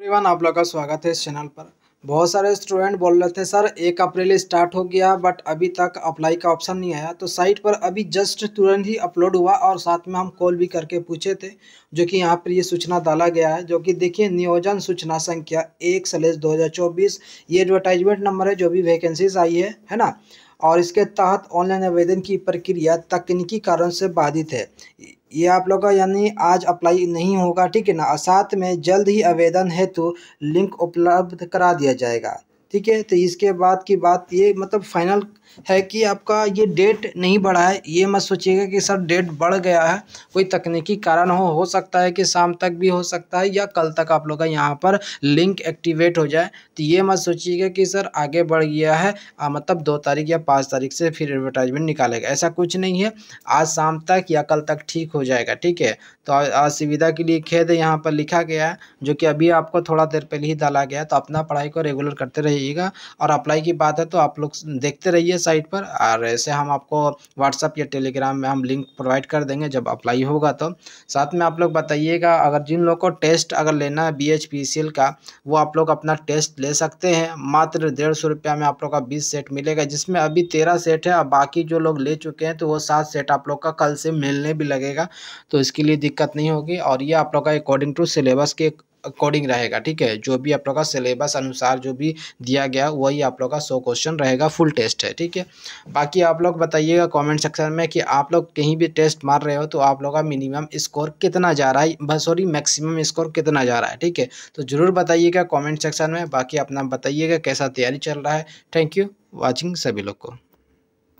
everyone आप लोग का स्वागत है इस चैनल पर बहुत सारे स्टूडेंट बोल रहे थे सर एक अप्रैल स्टार्ट हो गया बट अभी तक अप्लाई का ऑप्शन नहीं आया तो साइट पर अभी जस्ट तुरंत ही अपलोड हुआ और साथ में हम कॉल भी करके पूछे थे जो कि यहाँ पर ये सूचना डाला गया है जो कि देखिए नियोजन सूचना संख्या एक सलेस दो ये एडवर्टाइजमेंट नंबर है जो भी वैकेंसीज आई है है ना और इसके तहत ऑनलाइन आवेदन की प्रक्रिया तकनीकी कारण से बाधित है ये आप लोग का यानी आज अप्लाई नहीं होगा ठीक है ना साथ में जल्द ही आवेदन हेतु लिंक उपलब्ध करा दिया जाएगा ठीक है तो इसके बाद की बात ये मतलब फाइनल है कि आपका ये डेट नहीं बढ़ा है ये मत सोचिएगा कि सर डेट बढ़ गया है कोई तकनीकी कारण हो हो सकता है कि शाम तक भी हो सकता है या कल तक आप लोग का यहाँ पर लिंक एक्टिवेट हो जाए तो ये मत सोचिएगा कि सर आगे बढ़ गया है आ, मतलब दो तारीख या पाँच तारीख से फिर एडवर्टाइजमेंट निकालेगा ऐसा कुछ नहीं है आज शाम तक या कल तक ठीक हो जाएगा ठीक है तो असुविधा के लिए खेद यहाँ पर लिखा गया है जो कि अभी आपको थोड़ा देर पहले ही डाला गया तो अपना पढ़ाई को रेगुलर करते रहिए रहिएगा और अप्लाई की बात है तो आप लोग देखते रहिए साइट पर और ऐसे हम आपको व्हाट्सअप या टेलीग्राम में हम लिंक प्रोवाइड कर देंगे जब अप्लाई होगा तो साथ में आप लोग बताइएगा अगर जिन लोगों को टेस्ट अगर लेना है बी का वो आप लोग अपना टेस्ट ले सकते हैं मात्र डेढ़ सौ रुपया में आप लोग का बीस सेट मिलेगा जिसमें अभी तेरह सेट है और बाकी जो लोग ले चुके हैं तो वो सात सेट आप लोग का कल से मिलने भी लगेगा तो इसके लिए दिक्कत नहीं होगी और ये आप लोग का अकॉर्डिंग टू सिलेबस के अकॉर्डिंग रहेगा ठीक है जो भी आप लोग का सिलेबस अनुसार जो भी दिया गया वही आप लोग का सौ क्वेश्चन रहेगा फुल टेस्ट है ठीक है बाकी आप लोग बताइएगा कमेंट सेक्शन में कि आप लोग कहीं भी टेस्ट मार रहे हो तो आप लोग का मिनिमम स्कोर कितना जा रहा है सॉरी मैक्सिमम स्कोर कितना जा रहा है ठीक है तो ज़रूर बताइएगा कॉमेंट सेक्शन में बाकी अपना बताइएगा कैसा तैयारी चल रहा है थैंक यू वॉचिंग सभी लोग को